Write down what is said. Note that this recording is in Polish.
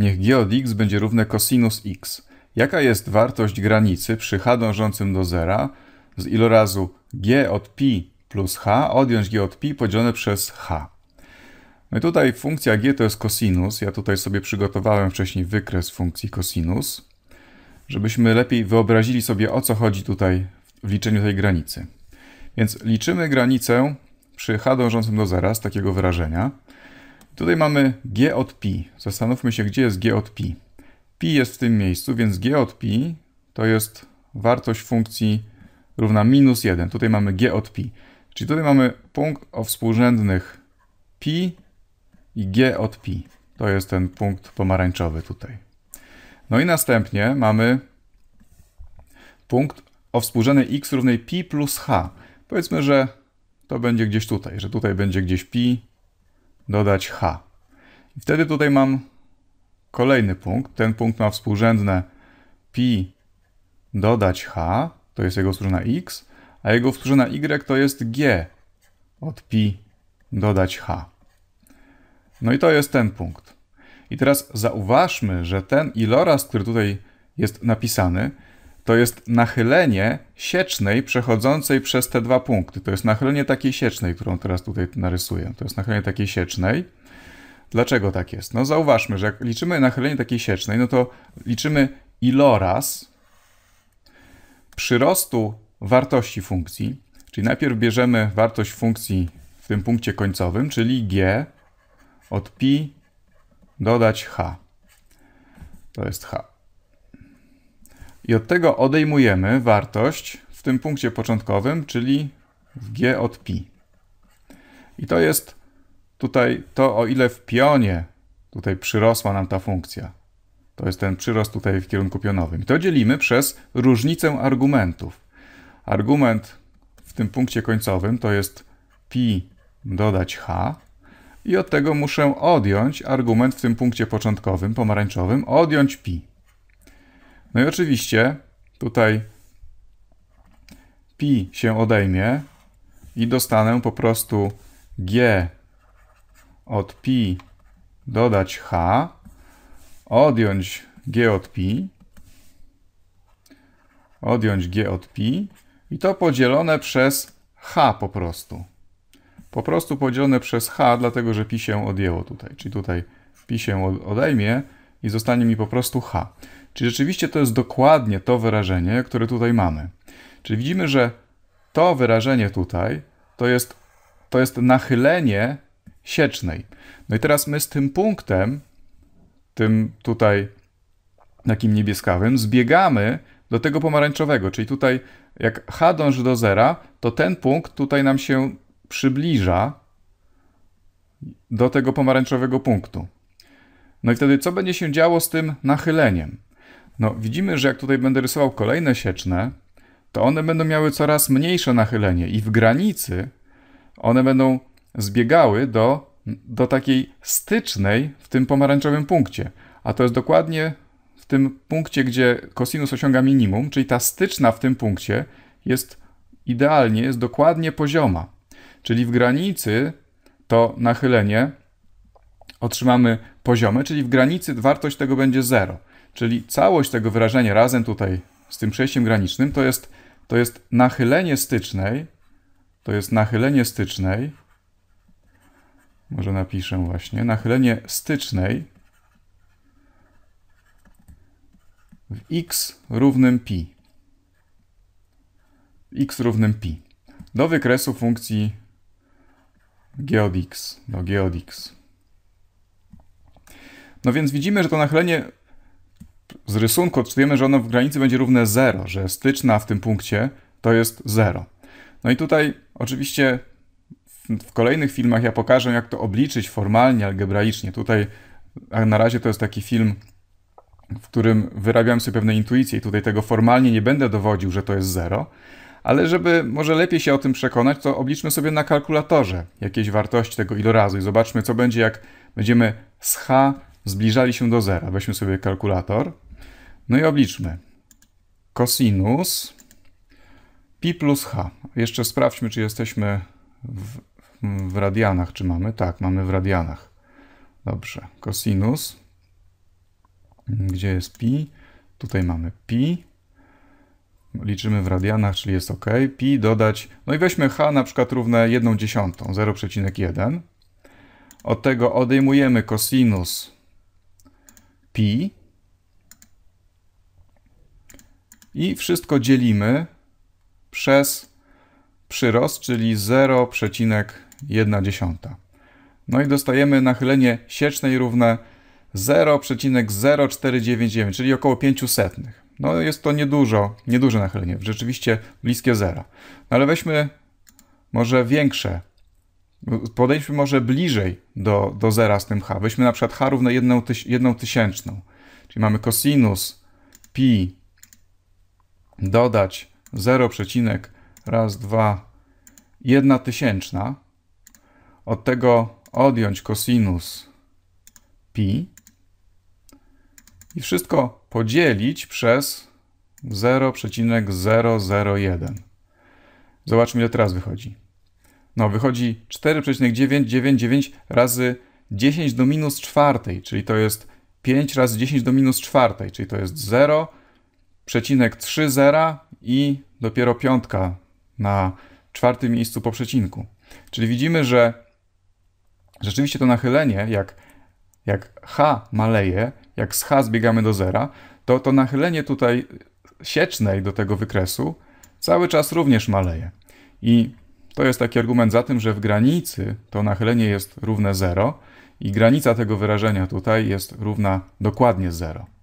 Niech g od x będzie równe cosinus x. Jaka jest wartość granicy przy h dążącym do zera z ilorazu g od pi plus h odjąć g od pi podzielone przez h. No i tutaj funkcja g to jest cosinus. Ja tutaj sobie przygotowałem wcześniej wykres funkcji cosinus, żebyśmy lepiej wyobrazili sobie o co chodzi tutaj w liczeniu tej granicy. Więc liczymy granicę przy h dążącym do zera z takiego wyrażenia. Tutaj mamy g od pi. Zastanówmy się, gdzie jest g od pi. Pi jest w tym miejscu, więc g od pi to jest wartość funkcji równa minus 1. Tutaj mamy g od pi. Czyli tutaj mamy punkt o współrzędnych pi i g od pi. To jest ten punkt pomarańczowy tutaj. No i następnie mamy punkt o współrzędnej x równej pi plus h. Powiedzmy, że to będzie gdzieś tutaj, że tutaj będzie gdzieś pi dodać H. I wtedy tutaj mam kolejny punkt. Ten punkt ma współrzędne pi dodać H, to jest jego współrzędna X, a jego współrzędna Y to jest G od pi dodać H. No i to jest ten punkt. I teraz zauważmy, że ten iloraz, który tutaj jest napisany, to jest nachylenie siecznej przechodzącej przez te dwa punkty. To jest nachylenie takiej siecznej, którą teraz tutaj narysuję. To jest nachylenie takiej siecznej. Dlaczego tak jest? No zauważmy, że jak liczymy nachylenie takiej siecznej, no to liczymy iloraz przyrostu wartości funkcji, czyli najpierw bierzemy wartość funkcji w tym punkcie końcowym, czyli g od pi dodać h. To jest h i od tego odejmujemy wartość w tym punkcie początkowym, czyli w g od pi. I to jest tutaj to, o ile w pionie tutaj przyrosła nam ta funkcja. To jest ten przyrost tutaj w kierunku pionowym. I to dzielimy przez różnicę argumentów. Argument w tym punkcie końcowym to jest pi dodać h i od tego muszę odjąć argument w tym punkcie początkowym, pomarańczowym, odjąć pi. No i oczywiście tutaj pi się odejmie i dostanę po prostu g od pi dodać h, odjąć g od pi, odjąć g od pi i to podzielone przez h po prostu. Po prostu podzielone przez h, dlatego że pi się odjęło tutaj. Czyli tutaj pi się odejmie i zostanie mi po prostu h. Czy rzeczywiście to jest dokładnie to wyrażenie, które tutaj mamy? Czyli widzimy, że to wyrażenie tutaj to jest, to jest nachylenie siecznej. No i teraz my z tym punktem, tym tutaj takim niebieskawym, zbiegamy do tego pomarańczowego. Czyli tutaj, jak h dąży do zera, to ten punkt tutaj nam się przybliża do tego pomarańczowego punktu. No i wtedy co będzie się działo z tym nachyleniem? No, widzimy, że jak tutaj będę rysował kolejne sieczne, to one będą miały coraz mniejsze nachylenie i w granicy one będą zbiegały do, do takiej stycznej w tym pomarańczowym punkcie. A to jest dokładnie w tym punkcie, gdzie kosinus osiąga minimum, czyli ta styczna w tym punkcie jest idealnie, jest dokładnie pozioma. Czyli w granicy to nachylenie otrzymamy poziome, czyli w granicy wartość tego będzie 0. Czyli całość tego wyrażenia razem tutaj z tym przejściem granicznym to jest, to jest nachylenie stycznej, to jest nachylenie stycznej, może napiszę właśnie, nachylenie stycznej w x równym pi. x równym pi. Do wykresu funkcji g od x, do g od x. No więc widzimy, że to nachylenie z rysunku odczytujemy, że ono w granicy będzie równe 0, że styczna w tym punkcie to jest 0. No i tutaj oczywiście w kolejnych filmach ja pokażę, jak to obliczyć formalnie, algebraicznie. Tutaj na razie to jest taki film, w którym wyrabiam sobie pewne intuicje i tutaj tego formalnie nie będę dowodził, że to jest 0. Ale żeby może lepiej się o tym przekonać, to obliczmy sobie na kalkulatorze jakieś wartości tego ilorazu i zobaczmy, co będzie, jak będziemy z h zbliżali się do zera. Weźmy sobie kalkulator. No i obliczmy. Kosinus pi plus h. Jeszcze sprawdźmy, czy jesteśmy w, w radianach, czy mamy. Tak, mamy w radianach. Dobrze. Kosinus. Gdzie jest pi? Tutaj mamy pi. Liczymy w radianach, czyli jest ok. Pi dodać, no i weźmy h na przykład równe 1 dziesiątą, 0,1. Od tego odejmujemy kosinus pi i wszystko dzielimy przez przyrost, czyli 0,1. No i dostajemy nachylenie siecznej równe 0,0499, czyli około 500. No jest to niedużo, nieduże nachylenie, rzeczywiście bliskie zera. No ale weźmy może większe Podejdźmy może bliżej do, do zera z tym h. Weźmy na przykład h równe jedną, tyś, jedną tysięczną. Czyli mamy cosinus pi dodać 0, raz, dwa, jedna tysięczna. Od tego odjąć cosinus pi i wszystko podzielić przez 0,001. Zobaczmy, ile teraz wychodzi. No, wychodzi 4,999 razy 10 do minus czwartej, czyli to jest 5 razy 10 do minus czwartej, czyli to jest 0,3 zera i dopiero piątka na czwartym miejscu po przecinku. Czyli widzimy, że rzeczywiście to nachylenie, jak, jak h maleje, jak z h zbiegamy do zera, to to nachylenie tutaj siecznej do tego wykresu cały czas również maleje. I to jest taki argument za tym, że w granicy to nachylenie jest równe 0 i granica tego wyrażenia tutaj jest równa dokładnie 0.